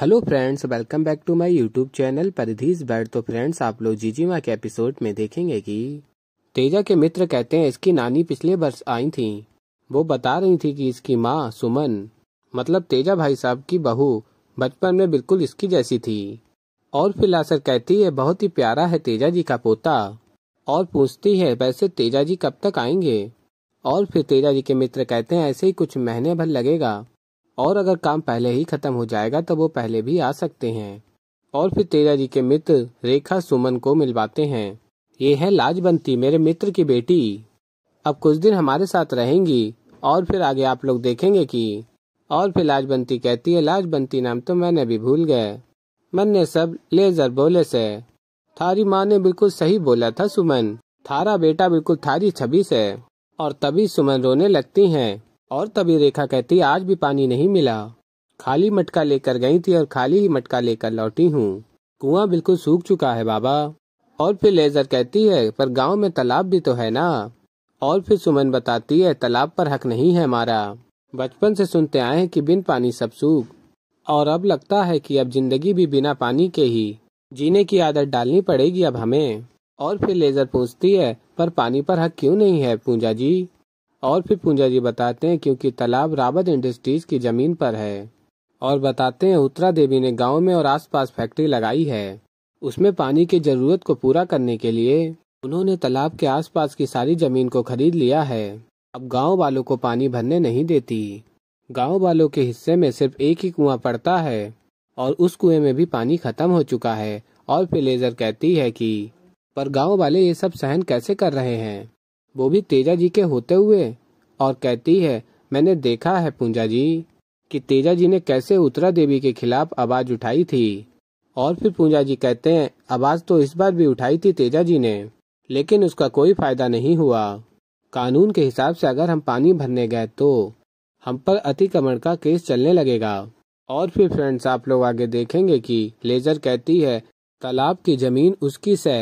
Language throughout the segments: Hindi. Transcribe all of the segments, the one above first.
hello friends welcome back to my YouTube channel परिधीज बैड तो फ्रेंड्स आप लोग जीजीमा के एपिसोड में देखेंगे कि तेजा के मित्र कहते हैं इसकी नानी पिछले वर्ष आई थी वो बता रही थी कि इसकी माँ सुमन मतलब तेजा भाई साहब की बहू बचपन में बिल्कुल इसकी जैसी थी और फिलासर कहती है बहुत ही प्यारा है तेजा जी का पोता और पूछती है वैसे तेजा जी कब तक आएंगे और फिर तेजा जी के मित्र कहते हैं ऐसे ही कुछ महीने भर लगेगा और अगर काम पहले ही खत्म हो जाएगा तो वो पहले भी आ सकते हैं और फिर तेजा जी के मित्र रेखा सुमन को मिलवाते हैं ये है लाजबंती मेरे मित्र की बेटी अब कुछ दिन हमारे साथ रहेंगी और फिर आगे आप लोग देखेंगे कि और फिर लाजबंती कहती है लाजबंती नाम तो मैंने भी भूल गए मन ने सब लेजर बोले से थारी माँ ने बिल्कुल सही बोला था सुमन थारा बेटा बिल्कुल थारी छबी से और तभी सुमन रोने लगती हैं और तभी रेखा कहती आज भी पानी नहीं मिला खाली मटका लेकर गई थी और खाली ही मटका लेकर लौटी हूँ कुआं बिल्कुल सूख चुका है बाबा और फिर लेजर कहती है पर गांव में तालाब भी तो है ना और फिर सुमन बताती है तालाब पर हक नहीं है हमारा बचपन से सुनते आए हैं कि बिन पानी सब सूख और अब लगता है कि अब जिंदगी भी बिना पानी के ही जीने की आदत डालनी पड़ेगी अब हमें और फिर लेजर पूछती है पर पानी पर हक क्यों नहीं है पूजा जी और फिर पूंजा जी बताते हैं क्योंकि तालाब रावत इंडस्ट्रीज की जमीन पर है और बताते हैं उत्तरा देवी ने गांव में और आसपास फैक्ट्री लगाई है उसमें पानी की जरूरत को पूरा करने के लिए उन्होंने तालाब के आसपास की सारी जमीन को खरीद लिया है अब गांव वालों को पानी भरने नहीं देती गांव वालों के हिस्से में सिर्फ एक ही कुआं पड़ता है और उस कुएं में भी पानी खत्म हो चुका है और फिर लेजर कहती है कि पर गांव वाले ये सब सहन कैसे कर रहे हैं वो भी तेजा जी के होते हुए और कहती है मैंने देखा है पूंजा जी कि तेजा जी ने कैसे उत्तरा देवी के खिलाफ आवाज उठाई थी और फिर पूंजा जी कहते हैं आवाज तो इस बार भी उठाई थी तेजा जी ने लेकिन उसका कोई फायदा नहीं हुआ कानून के हिसाब से अगर हम पानी भरने गए तो हम पर अतिक्रमण का केस चलने लगेगा और फिर फ्रेंड्स आप लोग आगे देखेंगे कि लेजर कहती है तालाब की जमीन उसकी से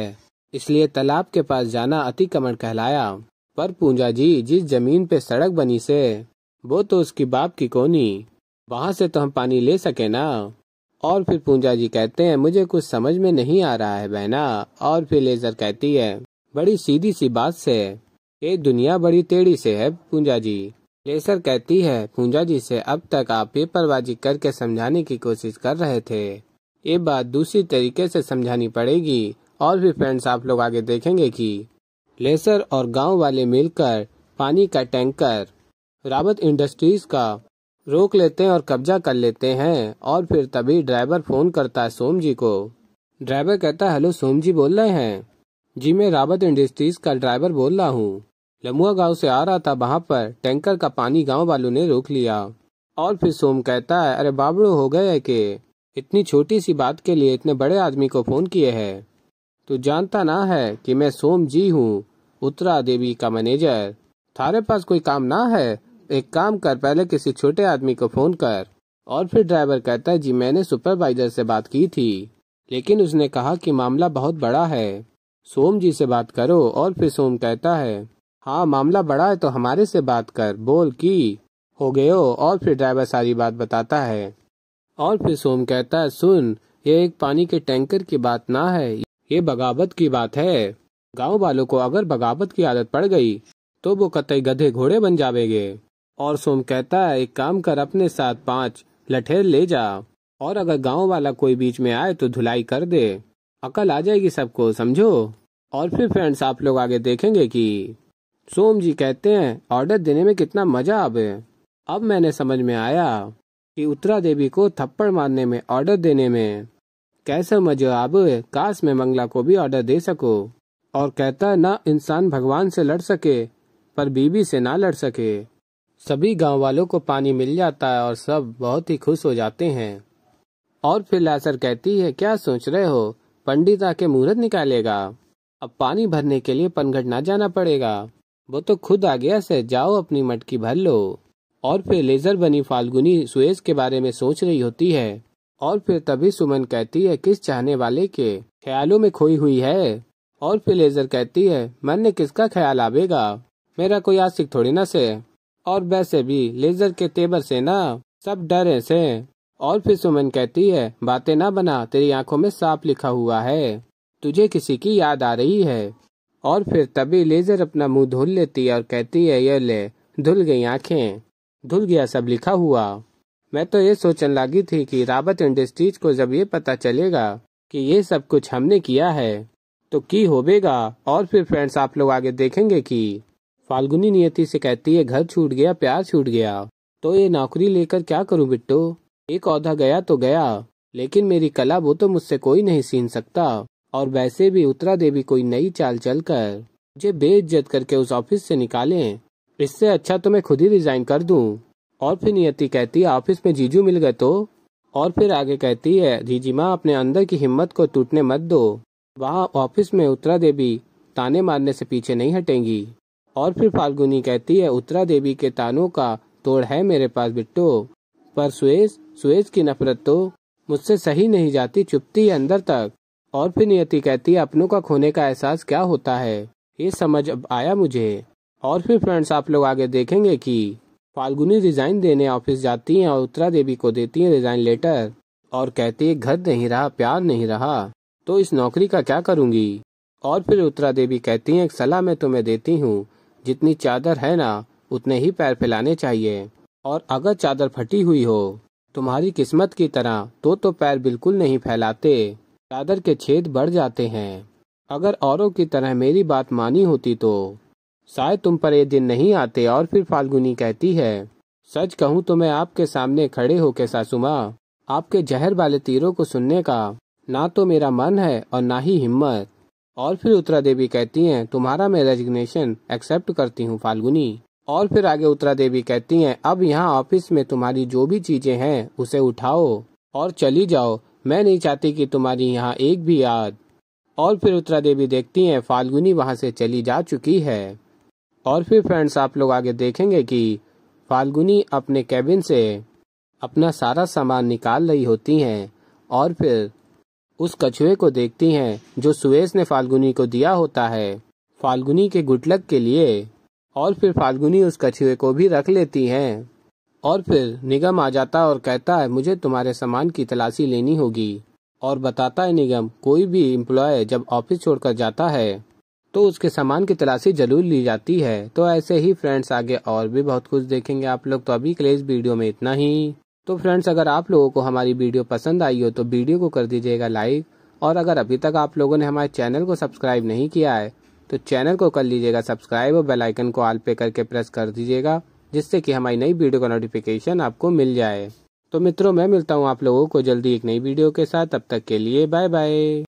इसलिए तालाब के पास जाना अतिक्रमण कहलाया पर पूजा जी जिस जमीन पे सड़क बनी से वो तो उसकी बाप की कोनी वहाँ से तो हम पानी ले सके ना और फिर पूजा जी कहते हैं मुझे कुछ समझ में नहीं आ रहा है बहना और फिर लेजर कहती है बड़ी सीधी सी बात से ये दुनिया बड़ी टेढ़ी से है पूजा जी लेसर कहती है पूजा जी से अब तक आप पेपरबाजी करके समझाने की कोशिश कर रहे थे ये बात दूसरी तरीके से समझानी पड़ेगी और भी फ्रेंड्स आप लोग आगे देखेंगे की लेसर और गांव वाले मिलकर पानी का टैंकर रावत इंडस्ट्रीज का रोक लेते हैं और कब्जा कर लेते हैं और फिर तभी ड्राइवर फोन करता है सोम जी को ड्राइवर कहता है हेलो सोम जी बोल रहे हैं जी मैं रावत इंडस्ट्रीज का ड्राइवर बोल रहा हूँ लमुआ गांव से आ रहा था वहाँ पर टैंकर का पानी गांव वालों ने रोक लिया और फिर सोम कहता है अरे बाबड़ो हो गए है के इतनी छोटी सी बात के लिए इतने बड़े आदमी को फोन किए है तू जानता ना है कि मैं सोम जी हूँ उत्तरा देवी का मैनेजर थारे पास कोई काम ना है एक काम कर पहले किसी छोटे आदमी को फोन कर और फिर ड्राइवर कहता है जी मैंने सुपरवाइजर से बात की थी लेकिन उसने कहा कि मामला बहुत बड़ा है सोम जी से बात करो और फिर सोम कहता है हाँ मामला बड़ा है तो हमारे से बात कर बोल की हो गयो और फिर ड्राइवर सारी बात बताता है और फिर सोम कहता है सुन ये एक पानी के टैंकर की बात ना है ये बगावत की बात है गांव वालों को अगर बगावत की आदत पड़ गई तो वो कतई गधे घोड़े बन जावेंगे और सोम कहता है एक काम कर अपने साथ पांच लठेर ले जा और अगर गांव वाला कोई बीच में आए तो धुलाई कर दे अकल आ जाएगी सबको समझो और फिर फ्रेंड्स आप लोग आगे देखेंगे कि सोम जी कहते हैं ऑर्डर देने में कितना मजा अब अब मैंने समझ में आया कि उत्तरा देवी को थप्पड़ मारने में ऑर्डर देने में कैसे मजो आब काश मैं मंगला को भी ऑर्डर दे सको और कहता है ना इंसान भगवान से लड़ सके पर बीबी से ना लड़ सके सभी गांव वालों को पानी मिल जाता है और सब बहुत ही खुश हो जाते हैं और फिर लासर कहती है क्या सोच रहे हो पंडित आके मुहूर्त निकालेगा अब पानी भरने के लिए पनघट ना जाना पड़ेगा वो तो खुद आ गया से जाओ अपनी मटकी भर लो और फिर लेजर बनी फाल्गुनी सुएज के बारे में सोच रही होती है और फिर तभी सुमन कहती है किस चाहने वाले के ख्यालों में खोई हुई है और फिर लेजर कहती है मन ने किसका ख्याल आवेगा मेरा कोई आशिक थोड़ी ना से और वैसे भी लेजर के तेबर से ना सब डर से और फिर सुमन कहती है बातें ना बना तेरी आंखों में साफ लिखा हुआ है तुझे किसी की याद आ रही है और फिर तभी लेजर अपना मुंह धुल लेती है और कहती है ये ले धुल गई आंखें धुल गया सब लिखा हुआ मैं तो ये सोचने लगी थी कि रावत इंडस्ट्रीज को जब ये पता चलेगा कि ये सब कुछ हमने किया है तो की होबेगा और फिर फ्रेंड्स आप लोग आगे देखेंगे कि फाल्गुनी नियति से कहती है घर छूट गया प्यार छूट गया तो ये नौकरी लेकर क्या करूँ बिट्टू एक औधा गया तो गया लेकिन मेरी कला वो तो मुझसे कोई नहीं सीन सकता और वैसे भी उतरा देवी कोई नई चाल चल कर मुझे बेइज्जत करके उस ऑफिस से निकाले इससे अच्छा तो मैं खुद ही रिजाइन कर दूं और फिर नियति कहती है ऑफिस में जीजू मिल गए तो और फिर आगे कहती है जीजी माँ अपने अंदर की हिम्मत को टूटने मत दो वहाँ ऑफिस में उत्तरा देवी ताने मारने से पीछे नहीं हटेंगी और फिर फाल्गुनी कहती है उत्तरा देवी के तानों का तोड़ है मेरे पास बिट्टो पर सुज सुएज की नफरत तो मुझसे सही नहीं जाती चुपती है अंदर तक और फिर नियति कहती है अपनों का खोने का एहसास क्या होता है ये समझ अब आया मुझे और फिर फ्रेंड्स आप लोग आगे देखेंगे कि फाल्गुनी रिजाइन देने ऑफिस जाती है और उत्तरा देवी को देती है रिजाइन लेटर और कहती है घर नहीं रहा प्यार नहीं रहा तो इस नौकरी का क्या करूंगी और फिर उत्तरा देवी कहती है सलाह मैं तुम्हें देती हूँ जितनी चादर है ना उतने ही पैर फैलाने चाहिए और अगर चादर फटी हुई हो तुम्हारी किस्मत की तरह तो तो पैर बिल्कुल नहीं फैलाते चादर के छेद बढ़ जाते हैं अगर औरों की तरह मेरी बात मानी होती तो शायद तुम पर ये दिन नहीं आते और फिर फाल्गुनी कहती है सच कहूँ तो मैं आपके सामने खड़े होके सासुमा आपके जहर वाले तीरों को सुनने का ना तो मेरा मन है और ना ही हिम्मत और फिर उत्तरा देवी कहती हैं तुम्हारा मैं रेजिग्नेशन एक्सेप्ट करती हूँ फाल्गुनी और फिर आगे उत्तरा देवी कहती हैं अब यहाँ ऑफिस में तुम्हारी जो भी चीजें हैं उसे उठाओ और चली जाओ मैं नहीं चाहती कि तुम्हारी यहाँ एक भी याद और फिर उत्तरा देवी देखती है फाल्गुनी वहाँ से चली जा चुकी है और फिर फ्रेंड्स आप लोग आगे देखेंगे कि फाल्गुनी अपने कैबिन से अपना सारा सामान निकाल रही होती हैं और फिर उस कछुए को देखती हैं जो सुवेश ने फाल्गुनी को दिया होता है फाल्गुनी के गुटलक के लिए और फिर फाल्गुनी उस कछुए को भी रख लेती हैं और फिर निगम आ जाता और कहता है मुझे तुम्हारे सामान की तलाशी लेनी होगी और बताता है निगम कोई भी एम्प्लॉय जब ऑफिस छोड़कर जाता है तो उसके सामान की तलाशी जरूर ली जाती है तो ऐसे ही फ्रेंड्स आगे और भी बहुत कुछ देखेंगे आप लोग तो अभी के लिए इस वीडियो में इतना ही तो फ्रेंड्स अगर आप लोगों को हमारी वीडियो पसंद आई हो तो वीडियो को कर दीजिएगा लाइक और अगर अभी तक आप लोगों ने हमारे चैनल को सब्सक्राइब नहीं किया है तो चैनल को कर लीजिएगा सब्सक्राइब और बेलाइकन को आल पे करके प्रेस कर दीजिएगा जिससे कि हमारी नई वीडियो का नोटिफिकेशन आपको मिल जाए तो मित्रों मैं मिलता हूँ आप लोगों को जल्दी एक नई वीडियो के साथ तब तक के लिए बाय बाय